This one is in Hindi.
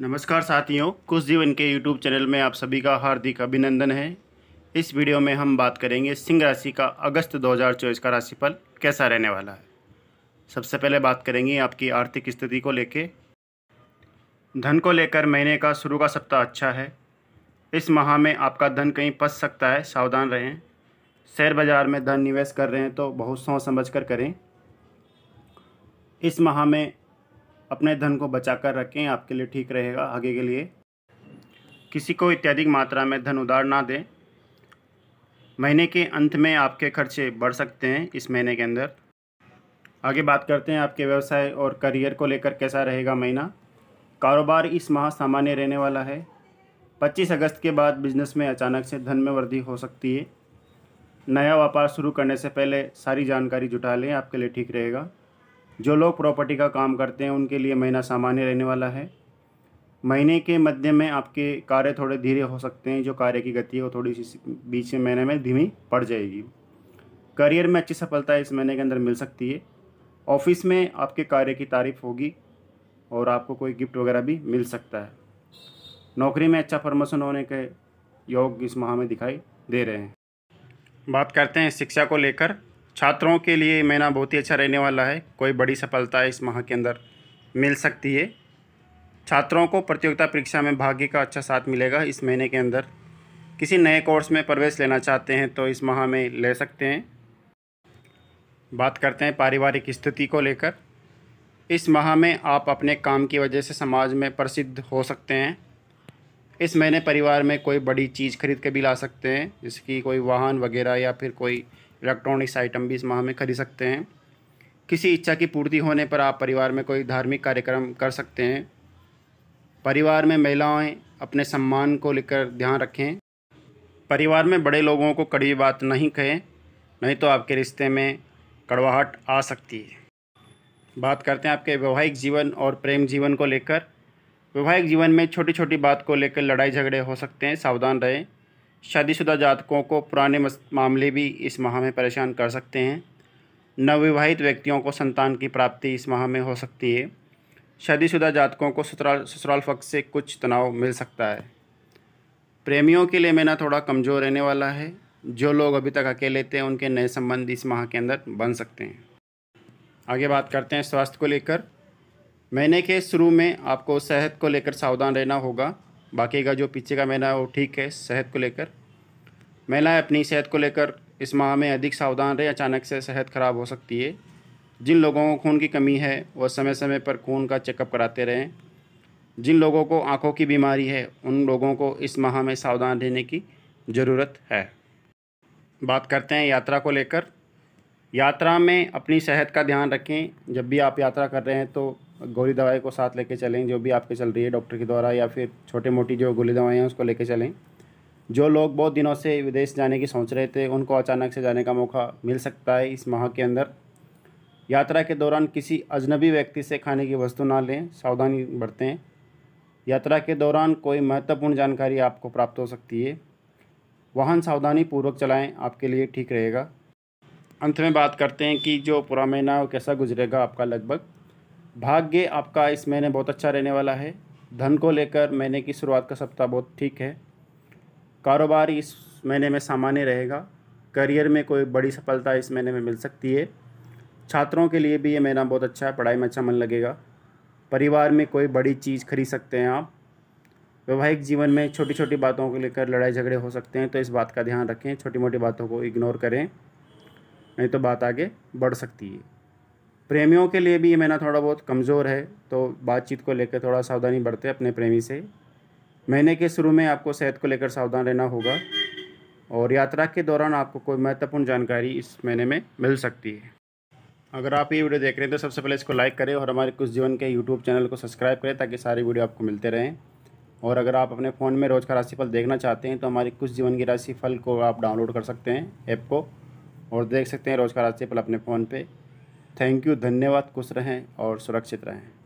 नमस्कार साथियों कुछ जीवन के यूट्यूब चैनल में आप सभी का हार्दिक अभिनंदन है इस वीडियो में हम बात करेंगे सिंह राशि का अगस्त 2024 का राशिफल कैसा रहने वाला है सबसे पहले बात करेंगे आपकी आर्थिक स्थिति को लेके धन को लेकर महीने का शुरू का सप्ताह अच्छा है इस माह में आपका धन कहीं फंस सकता है सावधान रहें शेयर बाज़ार में धन निवेश कर रहे हैं तो बहुत सोच समझ कर करें इस माह में अपने धन को बचाकर रखें आपके लिए ठीक रहेगा आगे के लिए किसी को इत्याधिक मात्रा में धन उधार ना दें महीने के अंत में आपके खर्चे बढ़ सकते हैं इस महीने के अंदर आगे बात करते हैं आपके व्यवसाय और करियर को लेकर कैसा रहेगा महीना कारोबार इस माह सामान्य रहने वाला है 25 अगस्त के बाद बिजनेस में अचानक से धन में वृद्धि हो सकती है नया व्यापार शुरू करने से पहले सारी जानकारी जुटा लें आपके लिए ठीक रहेगा जो लोग प्रॉपर्टी का काम करते हैं उनके लिए महीना सामान्य रहने वाला है महीने के मध्य में आपके कार्य थोड़े धीरे हो सकते हैं जो कार्य की गति है वो थोड़ी सी बीच में महीने में धीमी पड़ जाएगी करियर में अच्छी सफलता इस महीने के अंदर मिल सकती है ऑफिस में आपके कार्य की तारीफ होगी और आपको कोई गिफ्ट वगैरह भी मिल सकता है नौकरी में अच्छा प्रमोशन होने के योग इस माह में दिखाई दे रहे हैं बात करते हैं शिक्षा को लेकर छात्रों के लिए महीना बहुत ही अच्छा रहने वाला है कोई बड़ी सफलता इस माह के अंदर मिल सकती है छात्रों को प्रतियोगिता परीक्षा में भाग्य का अच्छा साथ मिलेगा इस महीने के अंदर किसी नए कोर्स में प्रवेश लेना चाहते हैं तो इस माह में ले सकते हैं बात करते हैं पारिवारिक स्थिति को लेकर इस माह में आप अपने काम की वजह से समाज में प्रसिद्ध हो सकते हैं इस महीने परिवार में कोई बड़ी चीज़ खरीद के भी ला सकते हैं जैसे कि कोई वाहन वगैरह या फिर कोई इलेक्ट्रॉनिक्स आइटम भी इस माह में खरीद सकते हैं किसी इच्छा की पूर्ति होने पर आप परिवार में कोई धार्मिक कार्यक्रम कर सकते हैं परिवार में महिलाएं अपने सम्मान को लेकर ध्यान रखें परिवार में बड़े लोगों को कड़वी बात नहीं कहें नहीं तो आपके रिश्ते में कड़वाहट आ सकती है बात करते हैं आपके वैवाहिक जीवन और प्रेम जीवन को लेकर वैवाहिक जीवन में छोटी छोटी बात को लेकर लड़ाई झगड़े हो सकते हैं सावधान रहें शादीशुदा जातकों को पुराने मामले भी इस माह में परेशान कर सकते हैं नवविवाहित व्यक्तियों को संतान की प्राप्ति इस माह में हो सकती है शादीशुदा जातकों को ससुराल ससुराल पक्ष से कुछ तनाव मिल सकता है प्रेमियों के लिए महीना थोड़ा कमज़ोर रहने वाला है जो लोग अभी तक अकेले थे उनके नए संबंध इस माह के अंदर बन सकते हैं आगे बात करते हैं स्वास्थ्य को लेकर महीने के शुरू में आपको सेहत को लेकर सावधान रहना होगा बाकी का जो पीछे का महीना है वो ठीक है सेहत को लेकर महिलाएँ अपनी सेहत को लेकर इस माह में अधिक सावधान रहें अचानक से सेहत ख़राब हो सकती है जिन लोगों को खून की कमी है वह समय समय पर खून का चेकअप कराते रहें जिन लोगों को आँखों की बीमारी है उन लोगों को इस माह में सावधान रहने की ज़रूरत है बात करते हैं यात्रा को लेकर यात्रा में अपनी सेहत का ध्यान रखें जब भी आप यात्रा कर रहे हैं तो गोली दवाई को साथ लेके चलें जो भी आपके चल रही है डॉक्टर के द्वारा या फिर छोटी मोटी जो गोली दवाएँ हैं उसको लेके चलें जो लोग बहुत दिनों से विदेश जाने की सोच रहे थे उनको अचानक से जाने का मौका मिल सकता है इस माह के अंदर यात्रा के दौरान किसी अजनबी व्यक्ति से खाने की वस्तु ना लें सावधानी बरतें यात्रा के दौरान कोई महत्वपूर्ण जानकारी आपको प्राप्त हो सकती है वाहन सावधानी पूर्वक चलाएं आपके लिए ठीक रहेगा अंत में बात करते हैं कि जो पूरा महीना कैसा गुजरेगा आपका लगभग भाग्य आपका इस महीने बहुत अच्छा रहने वाला है धन को लेकर महीने की शुरुआत का सप्ताह बहुत ठीक है कारोबार इस महीने में सामान्य रहेगा करियर में कोई बड़ी सफलता इस महीने में मिल सकती है छात्रों के लिए भी ये महीना बहुत अच्छा है पढ़ाई में अच्छा मन लगेगा परिवार में कोई बड़ी चीज़ खरीद सकते हैं आप वैवाहिक जीवन में छोटी छोटी बातों को लेकर लड़ाई झगड़े हो सकते हैं तो इस बात का ध्यान रखें छोटी मोटी बातों को इग्नोर करें नहीं तो बात आगे बढ़ सकती है प्रेमियों के लिए भी ये महीना थोड़ा बहुत कमज़ोर है तो बातचीत को लेकर थोड़ा सावधानी बरते अपने प्रेमी से महीने के शुरू में आपको सेहत को लेकर सावधान रहना होगा और यात्रा के दौरान आपको कोई महत्वपूर्ण जानकारी इस महीने में मिल सकती है अगर आप ये वीडियो देख रहे हैं तो सबसे पहले इसको लाइक करें और हमारे कुछ जीवन के यूट्यूब चैनल को सब्सक्राइब करें ताकि सारी वीडियो आपको मिलते रहें और अगर आप अपने फ़ोन में रोज का राशिफल देखना चाहते हैं तो हमारे कुछ जीवन की राशिफल को आप डाउनलोड कर सकते हैं ऐप को और देख सकते हैं रोज़ का राशिफल अपने फ़ोन पे थैंक यू धन्यवाद खुश रहें और सुरक्षित रहें